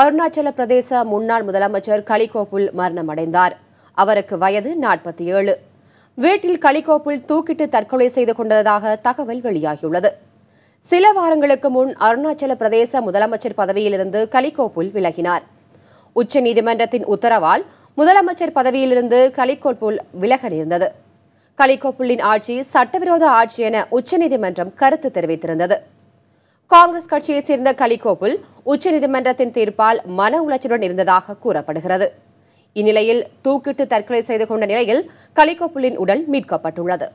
அருணாச்சல பிரதேச முன்னாள் முதலமைச்சர் கலிகோபுல் மரணமடைந்தார் அவருக்கு வயது நாற்பத்தி ஏழு வீட்டில் கலிகோபுல் தூக்கிட்டு தற்கொலை செய்து கொண்டதாக தகவல் வெளியாகியுள்ளது சில வாரங்களுக்கு முன் அருணாச்சல பிரதேச முதலமைச்சர் பதவியிலிருந்து கலிகோபுல் விலகினார் உச்சநீதிமன்றத்தின் உத்தரவால் முதலமைச்சர் பதவியிலிருந்து கலிகோபுல் விலக நேர்ந்தது கலிகோபுல்லின் ஆட்சி சட்டவிரோத ஆட்சி என உச்சநீதிமன்றம் கருத்து தெரிவித்திருந்தது காங்கிரஸ் கட்சியைச் சேர்ந்த கலிகோபுல் உச்சநீதிமன்றத்தின் தீர்ப்பால் மன உளைச்சலுடன் இருந்ததாக கூறப்படுகிறது இந்நிலையில் தூக்கிட்டு தற்கொலை செய்து கொண்ட நிலையில் கலிகோபுலின் உடல் மீட்கப்பட்டுள்ளது